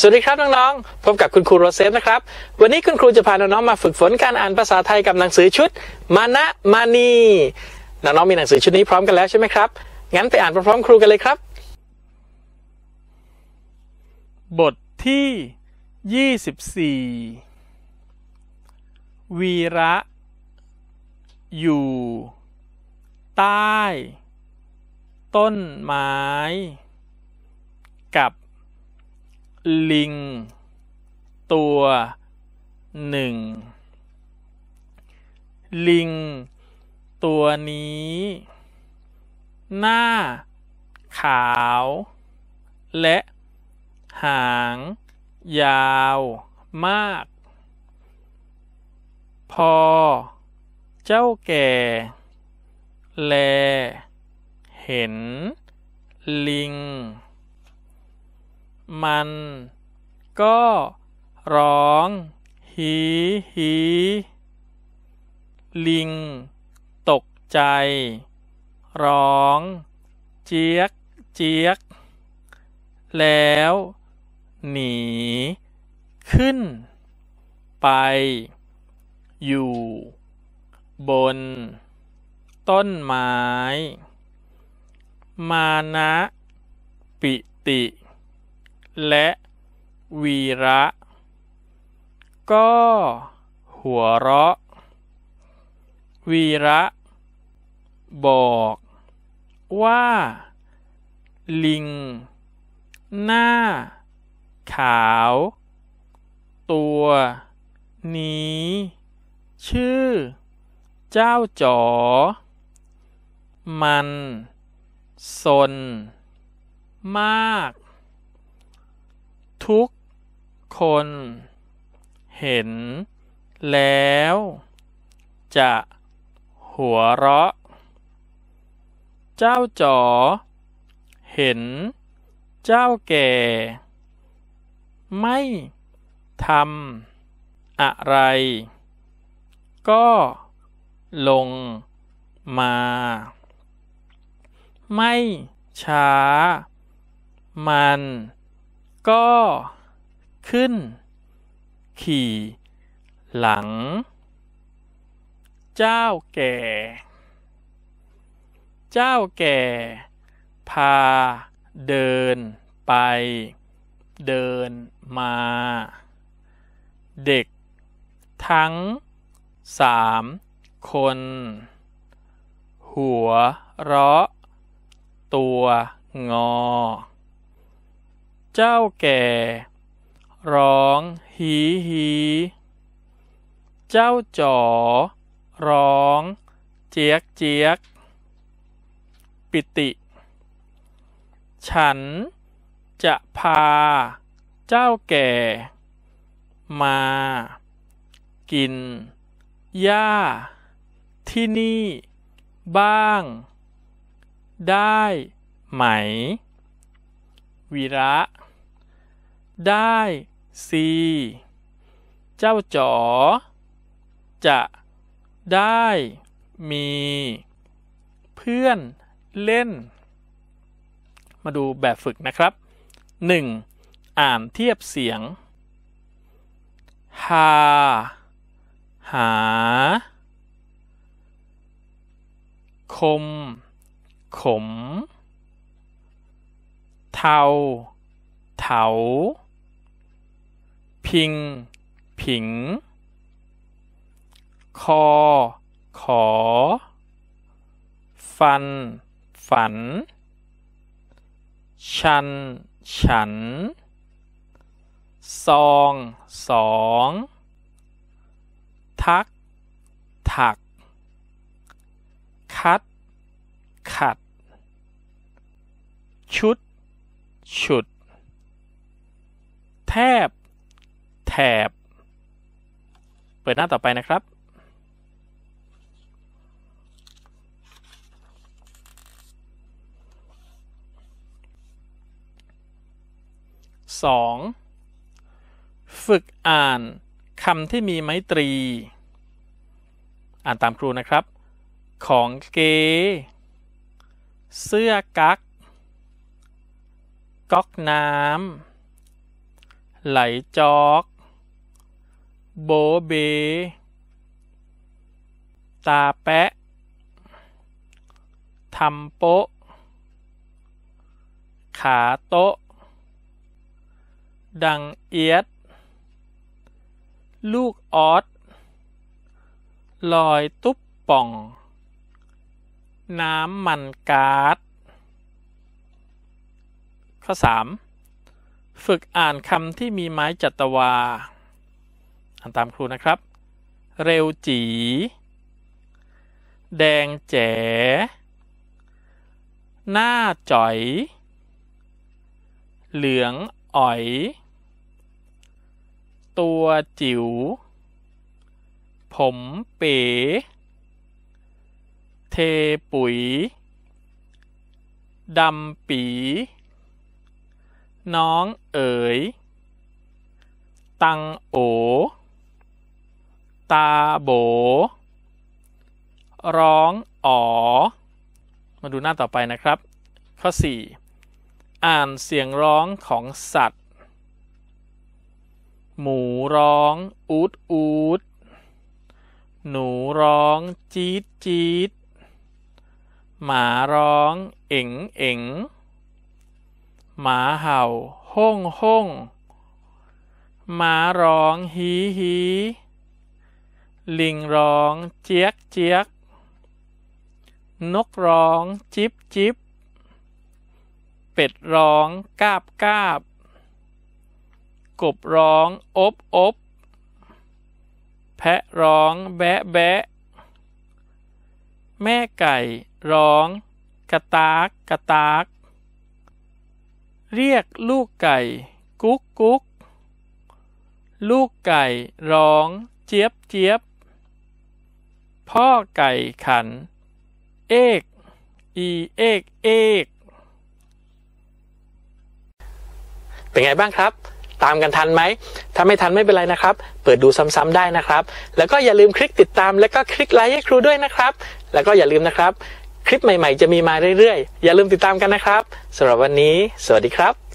สวัสดีครับ น้องๆ พบกับ คุณครูโรเซฟนะครับ วันนี้คุณครูจะพา น้องๆมาฝึกฝนการอ่านภาษาไทยกับหนังสือชุดมานะมานีน้องๆมีหนังสือชุดนี้พร้อมกันแล้ว ใช่ไหมครับ งั้น ไป อ่านพร้อมๆครู กัน เลยครับ บทที่ 24 วีระ อยู่ ใต้ ต้นไม้ กับลิงตัวหนึ่ง ลิง ตัวนี้ หน้า ขาว และ หาง ยาว มาก พอ เจ้าแก่ แล เห็น ลิงมันก็ร้อง หีหี ลิง ตกใจ ร้อง เจี๊ยกเจี๊ยก แล้วหนีขึ้น ไป อยู่ บน ต้นไม้ มานะ ปิติและวีระ ก็ หัวเราะ วีระ บอก ว่า ลิง หน้า ขาว ตัวนี้ ชื่อ เจ้าจอ มัน สน มากทุกคนเห็นแล้ว จะหัวเราะ เจ้าจ๋อเห็นเจ้าแก่ ไม่ทำอะไร ก็ลงมา ไม่ช้ามันก็ขึ้น ขี่ หลัง เจ้าแก่ เจ้าแก่ พาเดินไป เดินมา เด็ก ทั้งสาม คน หัวเราะ ตัวงอเจ้าแก่ร้องหีหี เจ้าจ๋อร้อง เจียก เจียก ปิติ ฉันจะพา เจ้าแก่ มา กินหญ้า ที่นี่ บ้าง ได้ ไหมวีระได้ีเจ้าจ๋อจะได้มีเพื่อนเล่น มาดูแบบฝึกนะครับ 1. อ่านเทียบเสียง หา หา คม ขม เทาเถาพิงผิง คอ ขอฟัน ฝัน ชัน ฉัน ซอง สอง ทัก ถัก คัด ขัด ชุดฉุด แทบแถบเปิดหน้าต่อไปนะครับ สอง ฝึกอ่านคำที่มีไม้ตรี อ่านตามครูนะครับ ของเก เสื้อกัก ก๊อกน้ำ ไหลจอกโบเบ ตาแปะทำโปะขาโตะดังเอียด ลูกออดลอยตุ๊บป่อง น้ำมันกาด ข้อ 3 ฝึกอ่านคำที่มีไม้จัตวาทำตามครูนะครับ เร็วจี แดงแจ๋หน้าจ๋อย เหลืองอ๋อย ตัวจิ๋ว ผมเป๋ เทปุ๋ย ดำปี น้องเอ๋ย ตังโอตาโบ ร้องอ๋อ มาดูหน้าต่อไปนะครับ ข้อ 4 อ่านเสียงร้องของสัตว์ หมู ร้อง อูดอูด หนู ร้องจี๊ดจี๊ดหมา ร้องเอ๋งเอ๋งหมาเห่า ห้องห้องม้าร้องฮีฮีลิงร้องเจี๊ยกเจี๊ยกนกร้องจิบจิบ เป็ดร้องกาบกาบ กบร้องอบอบ แพะร้องแบะแบะ แม่ไก่ร้องกระตากกระตาก เรียกลูกไก่กุ๊กกุ๊ก ลูกไก่ร้องเจี๊ยบเจี๊ยบพ่อไก่ขันเอกอีเอก เอก เป็นไงบ้างครับ ตามกันทันไหมถ้าไม่ทันไม่เป็นไรนะครับ เปิดดูซ้ำๆได้นะครับ แล้วก็อย่าลืมคลิกติดตาม แล้วก็คลิกไลค์ให้ครูด้วยนะครับ แล้วก็อย่าลืมนะครับ คลิปใหม่ๆ จะมีมาเรื่อยๆ อย่าลืมติดตามกันนะครับสำหรับวันนี้สวัสดีครับ